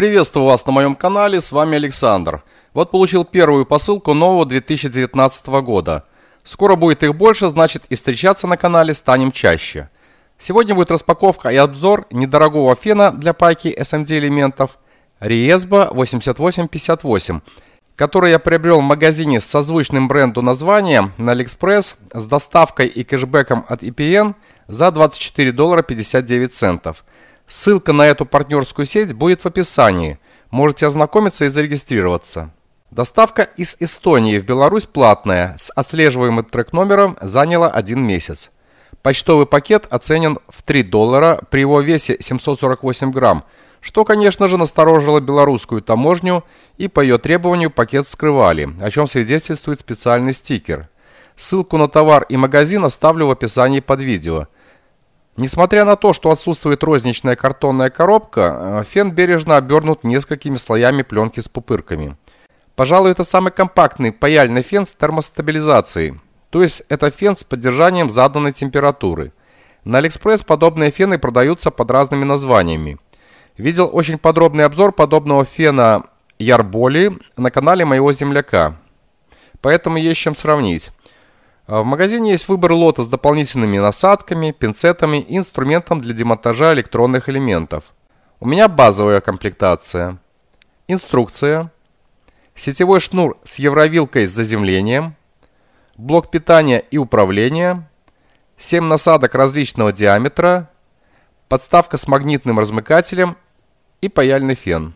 Приветствую вас на моем канале, с вами Александр. Вот получил первую посылку нового 2019 года. Скоро будет их больше, значит и встречаться на канале станем чаще. Сегодня будет распаковка и обзор недорогого фена для пайки SMD элементов Riesbo 8858, который я приобрел в магазине с созвучным бренду названием на Алиэкспресс с доставкой и кэшбэком от EPN за 24 доллара 59 центов. Ссылка на эту партнерскую сеть будет в описании. Можете ознакомиться и зарегистрироваться. Доставка из Эстонии в Беларусь платная, с отслеживаемым трек-номером заняла один месяц. Почтовый пакет оценен в 3 доллара при его весе 748 грамм, что, конечно же, насторожило белорусскую таможню, и по ее требованию пакет скрывали, о чем свидетельствует специальный стикер. Ссылку на товар и магазин оставлю в описании под видео – Несмотря на то, что отсутствует розничная картонная коробка, э, фен бережно обернут несколькими слоями пленки с пупырками. Пожалуй, это самый компактный паяльный фен с термостабилизацией, то есть это фен с поддержанием заданной температуры. На Алиэкспресс подобные фены продаются под разными названиями. Видел очень подробный обзор подобного фена Ярболи на канале моего земляка, поэтому есть чем сравнить. А в магазине есть выбор лота с дополнительными насадками, пинцетами и инструментом для демонтажа электронных элементов. У меня базовая комплектация. Инструкция. Сетевой шнур с евровилкой с заземлением. Блок питания и управления. 7 насадок различного диаметра. Подставка с магнитным размыкателем и паяльный фен.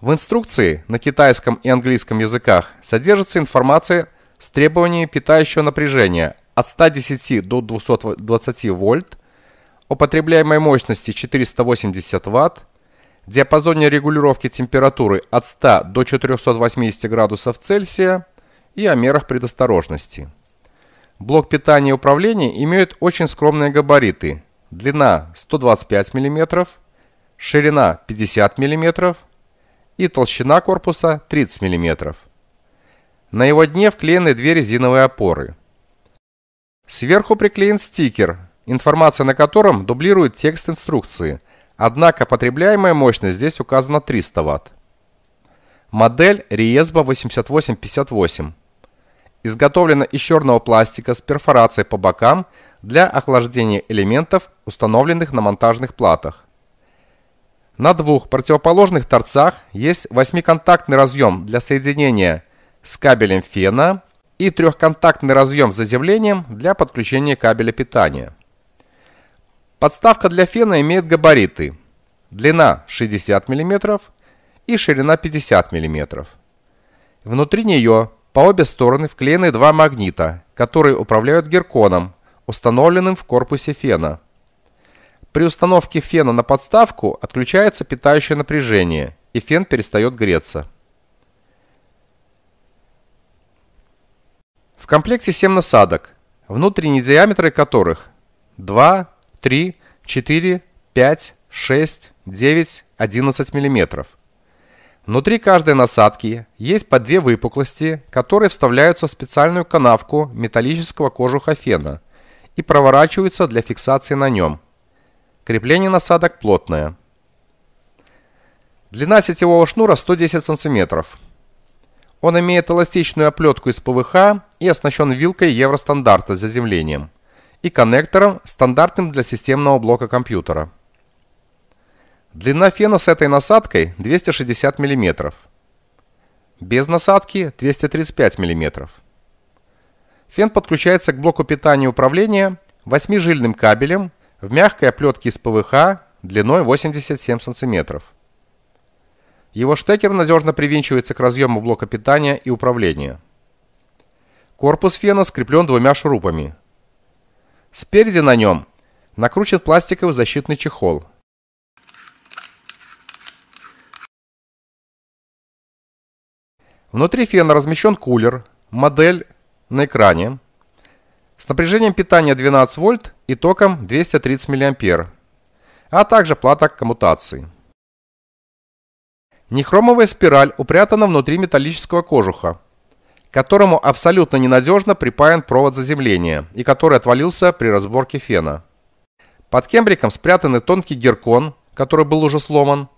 В инструкции на китайском и английском языках содержится информация с требованиями питающего напряжения от 110 до 220 вольт, употребляемой мощности 480 ватт, диапазоне регулировки температуры от 100 до 480 градусов Цельсия и о мерах предосторожности. Блок питания и управления имеет очень скромные габариты. Длина 125 мм, ширина 50 мм и толщина корпуса 30 мм. На его дне вклеены две резиновые опоры. Сверху приклеен стикер, информация на котором дублирует текст инструкции, однако потребляемая мощность здесь указана 300 Вт. Модель Riesbo 8858. Изготовлена из черного пластика с перфорацией по бокам для охлаждения элементов, установленных на монтажных платах. На двух противоположных торцах есть восьмиконтактный разъем для соединения с кабелем фена и трехконтактный разъем с заземлением для подключения кабеля питания. Подставка для фена имеет габариты. Длина 60 мм и ширина 50 мм. Внутри нее по обе стороны вклеены два магнита, которые управляют герконом, установленным в корпусе фена. При установке фена на подставку отключается питающее напряжение, и фен перестает греться. В комплекте 7 насадок, внутренние диаметры которых 2, 3, 4, 5, 6, 9, 11 мм. Внутри каждой насадки есть по две выпуклости, которые вставляются в специальную канавку металлического кожуха фена и проворачиваются для фиксации на нем. Крепление насадок плотное. Длина сетевого шнура 110 см. Он имеет эластичную оплетку из ПВХ и оснащен вилкой евростандарта с заземлением и коннектором, стандартным для системного блока компьютера. Длина фена с этой насадкой 260 мм. Без насадки 235 мм. Фен подключается к блоку питания управления восьмижильным кабелем в мягкой оплетке из ПВХ длиной 87 см. Его штекер надежно привинчивается к разъему блока питания и управления. Корпус фена скреплен двумя шурупами. Спереди на нем накручен пластиковый защитный чехол. Внутри фена размещен кулер, модель на экране, с напряжением питания 12 вольт и током 230 мА, а также плата коммутации. Нехромовая спираль упрятана внутри металлического кожуха, которому абсолютно ненадежно припаян провод заземления и который отвалился при разборке фена. Под кембриком спрятаны тонкий геркон, который был уже сломан,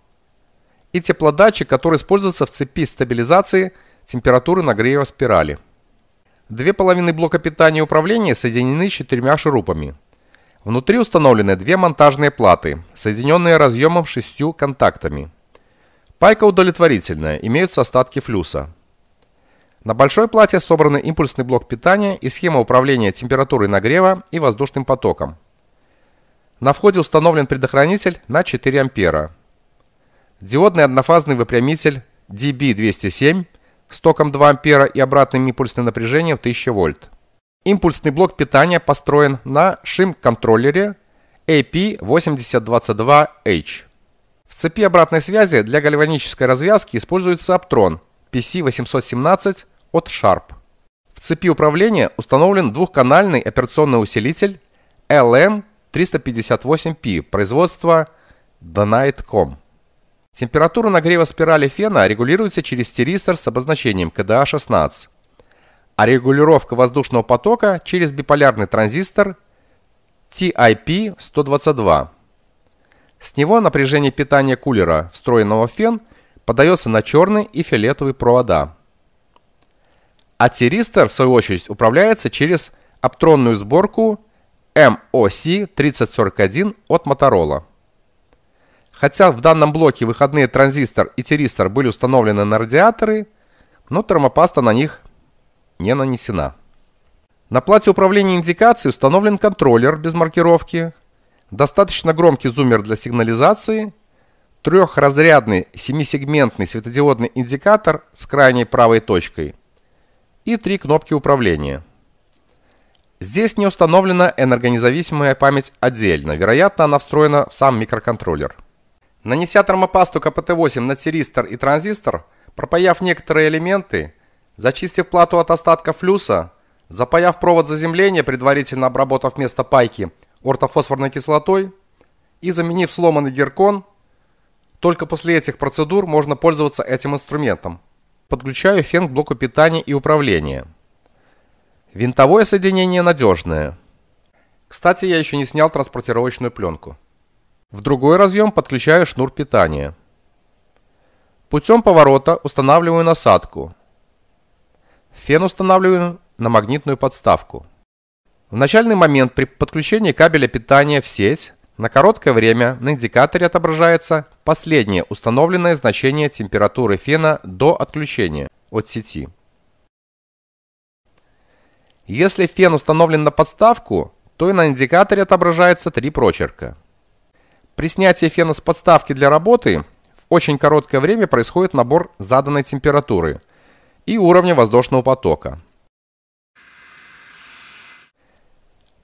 и теплодатчик, который используется в цепи стабилизации температуры нагрева спирали. Две половины блока питания и управления соединены четырьмя шурупами. Внутри установлены две монтажные платы, соединенные разъемом шестью контактами. Пайка удовлетворительная, имеются остатки флюса. На большой плате собраны импульсный блок питания и схема управления температурой нагрева и воздушным потоком. На входе установлен предохранитель на 4 ампера. Диодный однофазный выпрямитель DB207 с током 2 ампера и обратным импульсным напряжением 1000 вольт. Импульсный блок питания построен на шим-контроллере AP8022H цепи обратной связи для гальванической развязки используется Аптрон PC817 от Sharp. В цепи управления установлен двухканальный операционный усилитель LM358P производства Donite.com. Температура нагрева спирали фена регулируется через тиристор с обозначением KDA-16, а регулировка воздушного потока через биполярный транзистор TIP-122. С него напряжение питания кулера, встроенного в фен, подается на черный и фиолетовый провода. А тиристор, в свою очередь, управляется через оптронную сборку MOC3041 от Motorola. Хотя в данном блоке выходные транзистор и тиристор были установлены на радиаторы, но термопаста на них не нанесена. На плате управления индикации установлен контроллер без маркировки – достаточно громкий зуммер для сигнализации, трехразрядный семисегментный светодиодный индикатор с крайней правой точкой и три кнопки управления. Здесь не установлена энергонезависимая память отдельно, вероятно она встроена в сам микроконтроллер. Нанеся термопасту КПТ-8 на тиристор и транзистор, пропаяв некоторые элементы, зачистив плату от остатков флюса, запаяв провод заземления, предварительно обработав место пайки – ортофосфорной кислотой и заменив сломанный геркон, только после этих процедур можно пользоваться этим инструментом. Подключаю фен к блоку питания и управления. Винтовое соединение надежное. Кстати, я еще не снял транспортировочную пленку. В другой разъем подключаю шнур питания. Путем поворота устанавливаю насадку. Фен устанавливаю на магнитную подставку. В начальный момент при подключении кабеля питания в сеть на короткое время на индикаторе отображается последнее установленное значение температуры фена до отключения от сети. Если фен установлен на подставку, то и на индикаторе отображается три прочерка. При снятии фена с подставки для работы в очень короткое время происходит набор заданной температуры и уровня воздушного потока.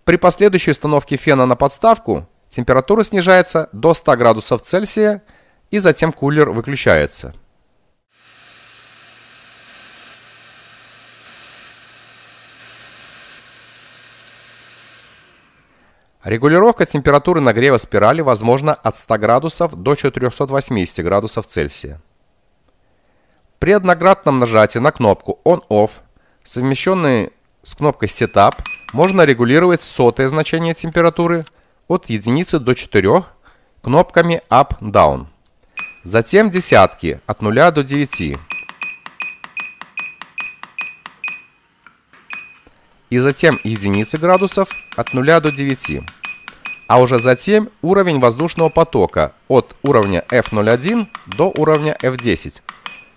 При последующей установке фена на подставку температура снижается до 100 градусов Цельсия и затем кулер выключается. Регулировка температуры нагрева спирали возможна от 100 градусов до 480 градусов Цельсия. При однократном нажатии на кнопку On-Off, совмещенной с кнопкой Setup, можно регулировать сотое значение температуры от единицы до 4 кнопками Up-Down. Затем десятки от 0 до 9. И затем единицы градусов от 0 до 9. А уже затем уровень воздушного потока от уровня F01 до уровня F10.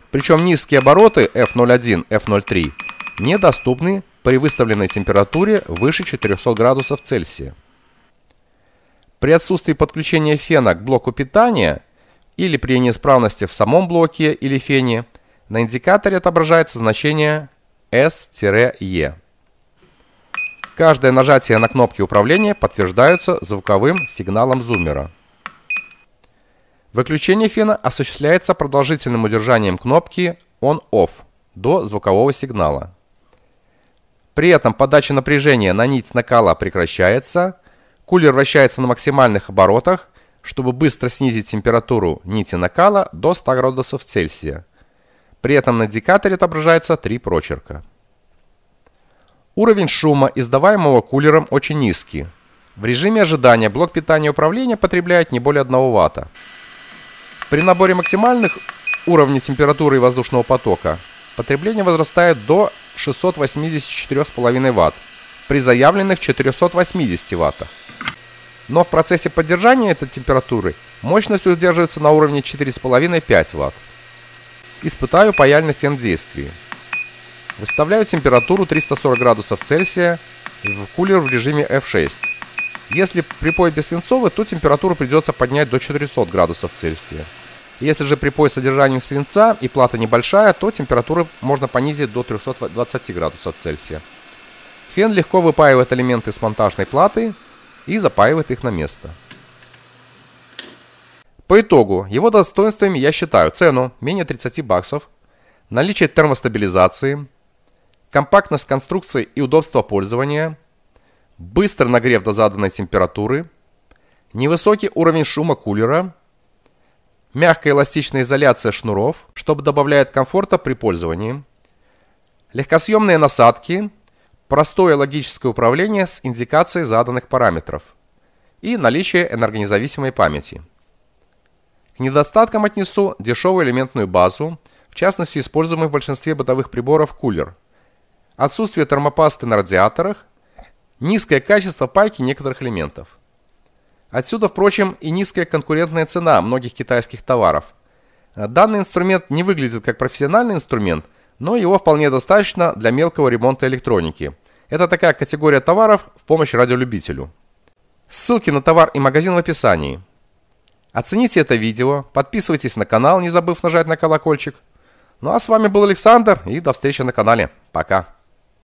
Причем низкие обороты F01, F03 недоступны при выставленной температуре выше 400 градусов Цельсия. При отсутствии подключения фена к блоку питания или при неисправности в самом блоке или фене на индикаторе отображается значение S-E. Каждое нажатие на кнопки управления подтверждается звуковым сигналом зуммера. Выключение фена осуществляется продолжительным удержанием кнопки On-Off до звукового сигнала. При этом подача напряжения на нить накала прекращается, кулер вращается на максимальных оборотах, чтобы быстро снизить температуру нити накала до 100 градусов Цельсия. При этом на индикаторе отображается три прочерка. Уровень шума, издаваемого кулером, очень низкий. В режиме ожидания блок питания управления потребляет не более 1 Вт. При наборе максимальных уровней температуры и воздушного потока – Потребление возрастает до 684,5 Вт при заявленных 480 Вт. Но в процессе поддержания этой температуры мощность удерживается на уровне 4,5-5 Вт. Испытаю паяльный фен в действии. Выставляю температуру 340 градусов Цельсия в кулер в режиме F6. Если припой без то температуру придется поднять до 400 градусов Цельсия. Если же припой с содержанием свинца и плата небольшая, то температуру можно понизить до 320 градусов Цельсия. Фен легко выпаивает элементы с монтажной платы и запаивает их на место. По итогу, его достоинствами я считаю цену менее 30 баксов, наличие термостабилизации, компактность конструкции и удобство пользования, быстрый нагрев до заданной температуры, невысокий уровень шума кулера – Мягкая эластичная изоляция шнуров, что добавляет комфорта при пользовании. Легкосъемные насадки. Простое логическое управление с индикацией заданных параметров. И наличие энергонезависимой памяти. К недостаткам отнесу дешевую элементную базу, в частности используемый в большинстве бытовых приборов кулер. Отсутствие термопасты на радиаторах. Низкое качество пайки некоторых элементов. Отсюда, впрочем, и низкая конкурентная цена многих китайских товаров. Э, данный инструмент не выглядит как профессиональный инструмент, но его вполне достаточно для мелкого ремонта электроники. Это такая категория товаров в помощь радиолюбителю. Ссылки на товар и магазин в описании. Оцените это видео, подписывайтесь на канал, не забыв нажать на колокольчик. Ну а с вами был Александр и до встречи на канале. Пока.